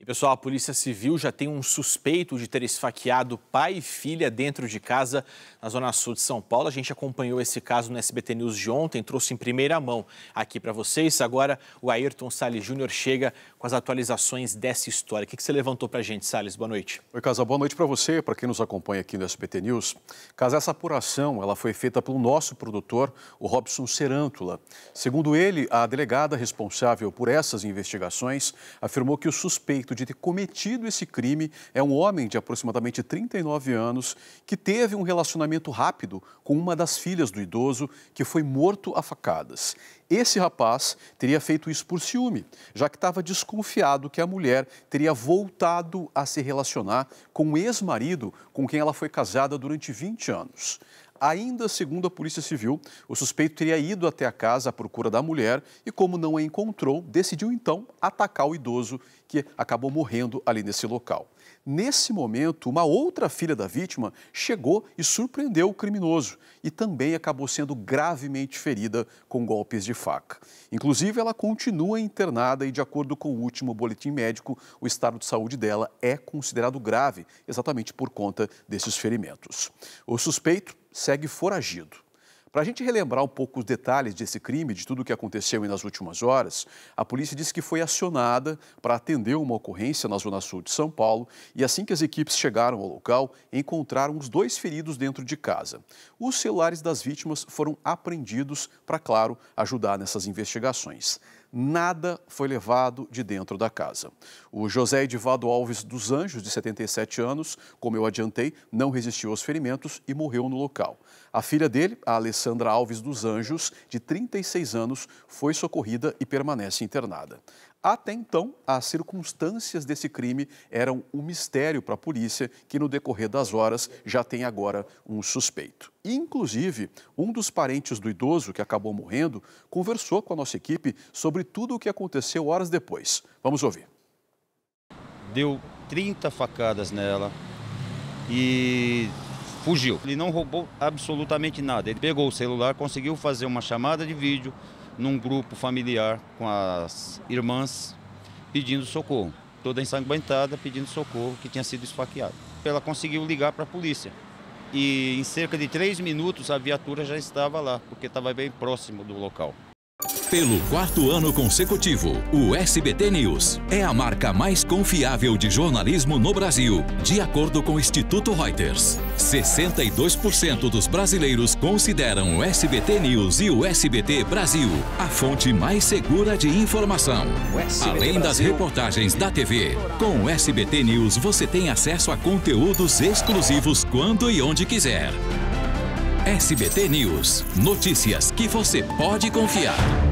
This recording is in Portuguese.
E pessoal, a Polícia Civil já tem um suspeito de ter esfaqueado pai e filha dentro de casa na Zona Sul de São Paulo. A gente acompanhou esse caso no SBT News de ontem, trouxe em primeira mão aqui para vocês. Agora o Ayrton Salles Júnior chega com as atualizações dessa história. O que, que você levantou para a gente, Salles? Boa noite. Oi, Casa. Boa noite para você, para quem nos acompanha aqui no SBT News. Casa, essa apuração ela foi feita pelo nosso produtor, o Robson Serântula. Segundo ele, a delegada responsável por essas investigações afirmou que o suspeito suspeito de ter cometido esse crime é um homem de aproximadamente 39 anos que teve um relacionamento rápido com uma das filhas do idoso que foi morto a facadas. Esse rapaz teria feito isso por ciúme, já que estava desconfiado que a mulher teria voltado a se relacionar com o um ex-marido com quem ela foi casada durante 20 anos. Ainda segundo a Polícia Civil, o suspeito teria ido até a casa à procura da mulher e, como não a encontrou, decidiu então atacar o idoso que acabou morrendo ali nesse local. Nesse momento, uma outra filha da vítima chegou e surpreendeu o criminoso e também acabou sendo gravemente ferida com golpes de faca. Inclusive, ela continua internada e, de acordo com o último boletim médico, o estado de saúde dela é considerado grave, exatamente por conta desses ferimentos. O suspeito segue foragido. Para a gente relembrar um pouco os detalhes desse crime, de tudo o que aconteceu nas últimas horas, a polícia disse que foi acionada para atender uma ocorrência na Zona Sul de São Paulo e assim que as equipes chegaram ao local, encontraram os dois feridos dentro de casa. Os celulares das vítimas foram apreendidos para, claro, ajudar nessas investigações nada foi levado de dentro da casa. O José Edivaldo Alves dos Anjos, de 77 anos, como eu adiantei, não resistiu aos ferimentos e morreu no local. A filha dele, a Alessandra Alves dos Anjos, de 36 anos, foi socorrida e permanece internada. Até então, as circunstâncias desse crime eram um mistério para a polícia, que no decorrer das horas já tem agora um suspeito. Inclusive, um dos parentes do idoso que acabou morrendo conversou com a nossa equipe sobre tudo o que aconteceu horas depois. Vamos ouvir. Deu 30 facadas nela e fugiu. Ele não roubou absolutamente nada. Ele pegou o celular, conseguiu fazer uma chamada de vídeo num grupo familiar com as irmãs pedindo socorro, toda ensanguentada pedindo socorro que tinha sido esfaqueada. Ela conseguiu ligar para a polícia e em cerca de três minutos a viatura já estava lá, porque estava bem próximo do local. Pelo quarto ano consecutivo, o SBT News é a marca mais confiável de jornalismo no Brasil, de acordo com o Instituto Reuters. 62% dos brasileiros consideram o SBT News e o SBT Brasil a fonte mais segura de informação. Além das reportagens da TV, com o SBT News você tem acesso a conteúdos exclusivos quando e onde quiser. SBT News. Notícias que você pode confiar.